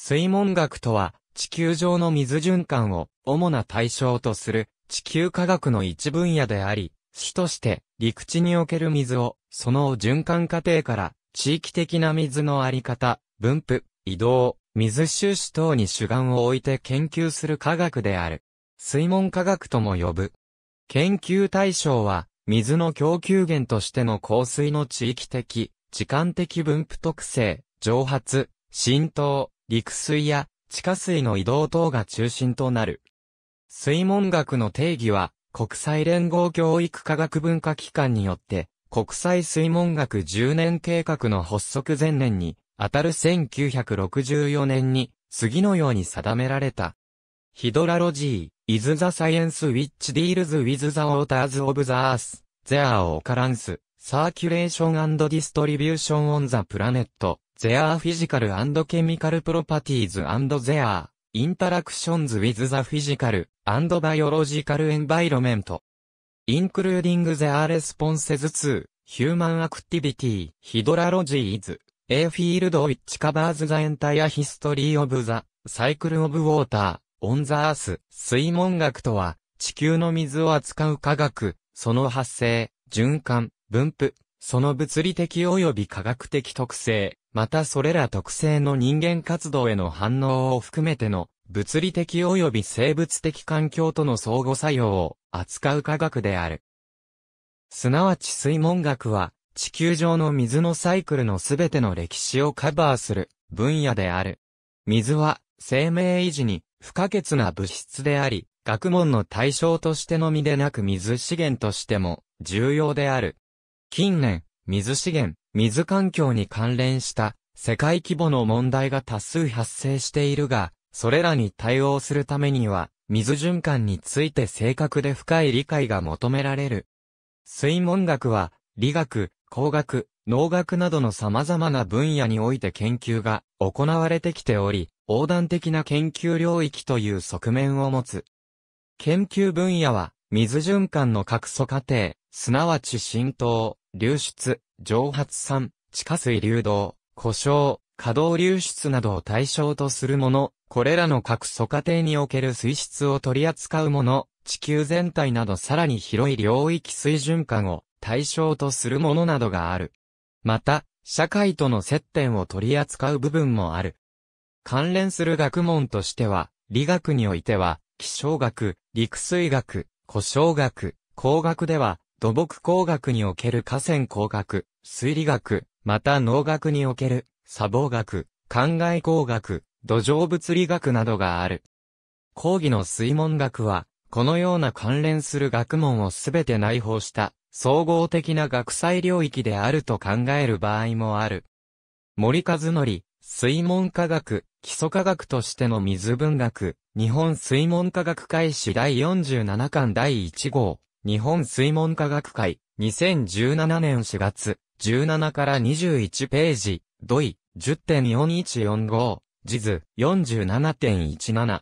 水門学とは、地球上の水循環を主な対象とする地球科学の一分野であり、主として陸地における水を、その循環過程から地域的な水のあり方、分布、移動、水収支等に主眼を置いて研究する科学である。水門科学とも呼ぶ。研究対象は、水の供給源としての降水の地域的、時間的分布特性、蒸発、浸透、陸水や地下水の移動等が中心となる。水門学の定義は、国際連合教育科学文化機関によって、国際水門学10年計画の発足前年に、あたる1964年に、次のように定められた。ヒドラロジー、イズザサイエンスウィッチディールズウィズザオーターズ・オブ・ザ w ースゼアオカランスサーキュレーションディストリビューションオンザプラネット、ゼアーフィジカルケミカルプロパティーズゼアー、インタラクションズウィズザフィジカルバイオロジカルエンバイロメント。インクルーディングゼアーレスポンセズツー、ヒューマンアクティビティ、ヒドラロジーズ、エーフィールドウィッチカバーズザエンタイアヒストリーオブザ、サイクルオブウォーター、オンザアース、水門学とは地球の水を扱う科学、その発生、循環、分布、その物理的及び科学的特性、またそれら特性の人間活動への反応を含めての物理的及び生物的環境との相互作用を扱う科学である。すなわち水門学は地球上の水のサイクルのすべての歴史をカバーする分野である。水は生命維持に不可欠な物質であり、学問の対象としてのみでなく水資源としても重要である。近年、水資源、水環境に関連した世界規模の問題が多数発生しているが、それらに対応するためには、水循環について正確で深い理解が求められる。水文学は、理学、工学、農学などの様々な分野において研究が行われてきており、横断的な研究領域という側面を持つ。研究分野は、水循環の各素過程、すなわち浸透、流出、蒸発酸、地下水流動、故障、稼働流出などを対象とするもの、これらの各素過程における水質を取り扱うもの、地球全体などさらに広い領域水準化を対象とするものなどがある。また、社会との接点を取り扱う部分もある。関連する学問としては、理学においては、気象学、陸水学、故障学、工学では、土木工学における河川工学、水理学、また農学における、砂防学、灌漑工学、土壌物理学などがある。講義の水文学は、このような関連する学問をすべて内包した、総合的な学際領域であると考える場合もある。森和則、水門科学、基礎科学としての水文学、日本水門科学開始第47巻第1号、日本水門科学会、2017年4月、17から21ページ、土井、10.4145、地図、47.17。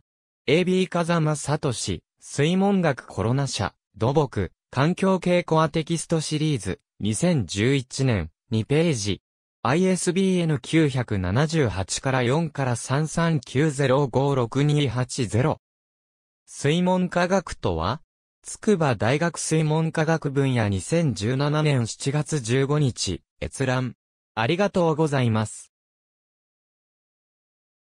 AB 風間し、水門学コロナ社、土木、環境系コアテキストシリーズ、2011年、2ページ。ISBN 978から4から339056280。水門科学とは、筑波大学水門科学分野2017年7月15日、閲覧。ありがとうございます。